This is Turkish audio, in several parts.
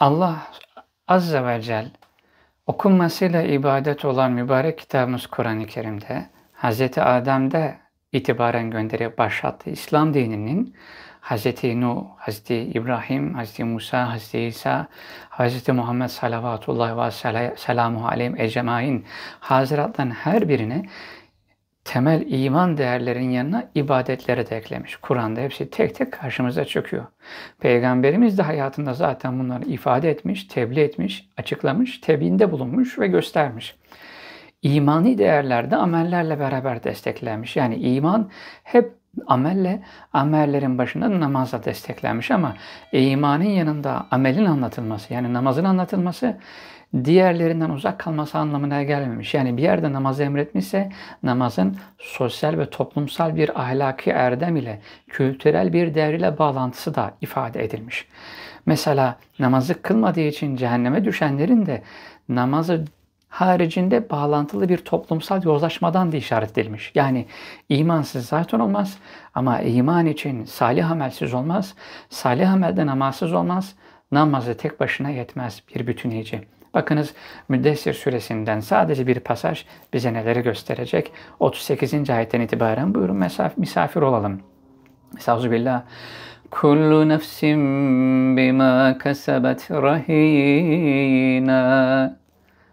Allah Azze ve Celle okunmasıyla ibadet olan mübarek kitabımız Kur'an-ı Kerim'de Hz. Adem'de itibaren gönderip başlattığı İslam dininin Hz. Nuh, Hz. İbrahim, Hz. Musa, Hz. İsa, Hz. Muhammed salavatullahi ve selamu aleyhim ecemain hazretlerin her birine temel iman değerlerinin yanına ibadetleri de eklemiş. Kur'an'da hepsi tek tek karşımıza çıkıyor. Peygamberimiz de hayatında zaten bunları ifade etmiş, tebliğ etmiş, açıklamış, tebinde bulunmuş ve göstermiş. İmani değerlerde amellerle beraber desteklenmiş. Yani iman hep amelle, amellerin başında namazla desteklenmiş ama imanın yanında amelin anlatılması yani namazın anlatılması diğerlerinden uzak kalması anlamına gelmemiş. Yani bir yerde namazı emretmişse namazın sosyal ve toplumsal bir ahlaki erdem ile kültürel bir değer ile bağlantısı da ifade edilmiş. Mesela namazı kılmadığı için cehenneme düşenlerin de namazı haricinde bağlantılı bir toplumsal yozlaşmadan da işaret edilmiş. Yani imansız zaten olmaz ama iman için salih amelsiz olmaz, salih amelde namazsız olmaz, namazı tek başına yetmez bir bütüneci. Bakınız Müddessir suresinden sadece bir pasaj bize neleri gösterecek. 38. ayetten itibaren buyurun misafir olalım. Estağfirullah. Kullu nefsim bima kasabet rahina.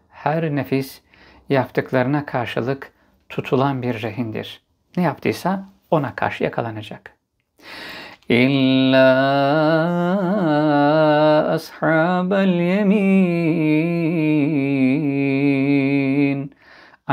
Her nefis yaptıklarına karşılık tutulan bir rehindir. Ne yaptıysa ona karşı yakalanacak. İlla ashabel yemin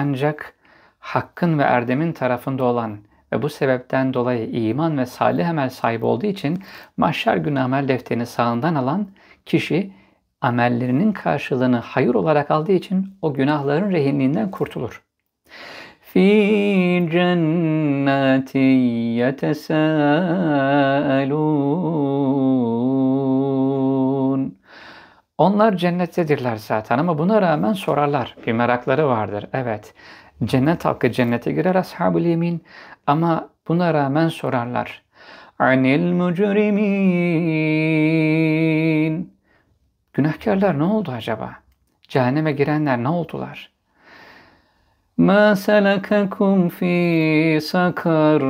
Ancak hakkın ve erdemin tarafında olan ve bu sebepten dolayı iman ve salih amel sahibi olduğu için mahşer günü amel defterini sağından alan kişi amellerinin karşılığını hayır olarak aldığı için o günahların rehinliğinden kurtulur. Fi cennati yetesâelûn Onlar cennettedirler zaten ama buna rağmen sorarlar. Bir merakları vardır. Evet. Cennet halkı cennete girer ashab-ı yemin ama buna rağmen sorarlar. Anil mücrimin. Günahkarlar ne oldu acaba? Cehenneme girenler ne oldular? Ma selakakum fi sakar.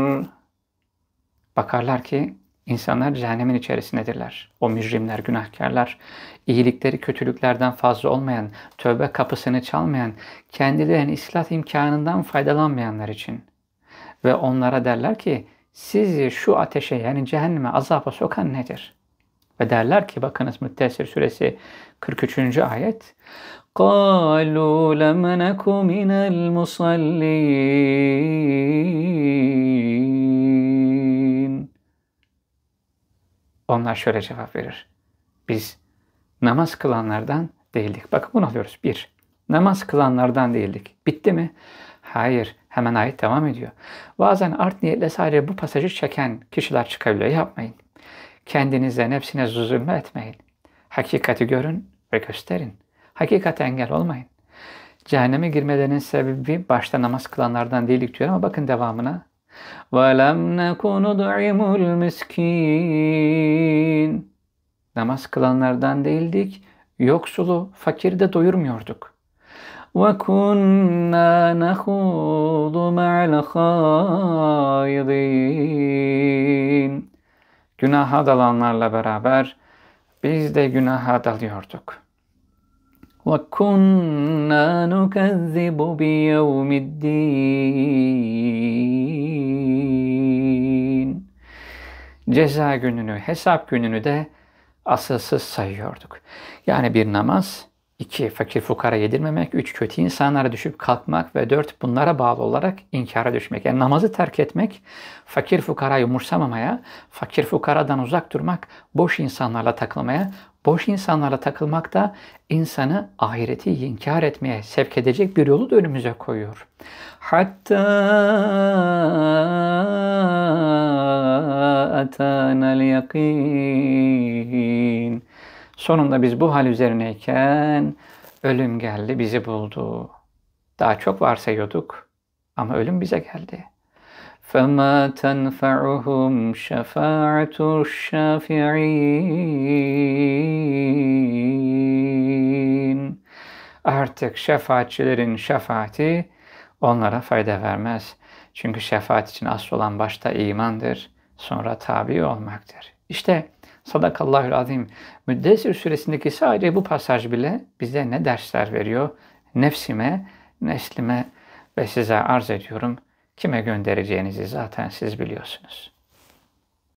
Bakarlar ki İnsanlar cehennemin içerisindedirler. O mücrimler, günahkarlar, iyilikleri kötülüklerden fazla olmayan, tövbe kapısını çalmayan, kendilerinin ıslah imkanından faydalanmayanlar için. Ve onlara derler ki, sizi şu ateşe yani cehenneme azapa sokan nedir? Ve derler ki bakınız Müttesir suresi 43. ayet. قَالُوا لَمْ نَكُ مِنَ الْمُصَلِّينَ Onlar şöyle cevap verir. Biz namaz kılanlardan değildik. Bakın bunu alıyoruz. Bir, namaz kılanlardan değildik. Bitti mi? Hayır. Hemen ayet devam ediyor. Bazen art niyetle sadece bu pasajı çeken kişiler çıkabiliyor. Yapmayın. Kendinize, nefsine zulme etmeyin. Hakikati görün ve gösterin. Hakikate engel olmayın. Cehenneme girmelerinin sebebi başta namaz kılanlardan değildik diyor ama bakın devamına وَلَمْ نَكُنُ نُطْعِمُ الْمِسْكِينَ Namaz kılanlardan değildik. Yoksulu, fakiri de doyurmuyorduk. وَكُنَّا نَخُوضُ مَعَ الْخَائِضِينَ Günaha dalanlarla beraber biz de günaha dalıyorduk. وَكُنَّا نُكَذِّبُ بِيَوْمِ الدِّينَ ceza gününü, hesap gününü de asılsız sayıyorduk. Yani bir namaz, iki fakir fukara yedirmemek, üç kötü insanlara düşüp kalkmak ve dört bunlara bağlı olarak inkara düşmek. Yani namazı terk etmek, fakir fukarayı umursamamaya, fakir fukaradan uzak durmak, boş insanlarla takılmaya, boş insanlarla takılmak da insanı ahireti inkar etmeye sevk edecek bir yolu da önümüze koyuyor. Hatta atana'l yakin. Sonunda biz bu hal üzerineyken ölüm geldi bizi buldu. Daha çok varsayıyorduk ama ölüm bize geldi.'' فما تنفعهم شفاعة الشافعين Artık şefaatçilerin şefaati onlara fayda vermez. Çünkü şefaat için asıl olan başta imandır, sonra tabi olmaktır. İşte Sadakallahül Azim Müddessir suresindeki sadece bu pasaj bile bize ne dersler veriyor? Nefsime, neslime ve size arz ediyorum.'' kime göndereceğinizi zaten siz biliyorsunuz.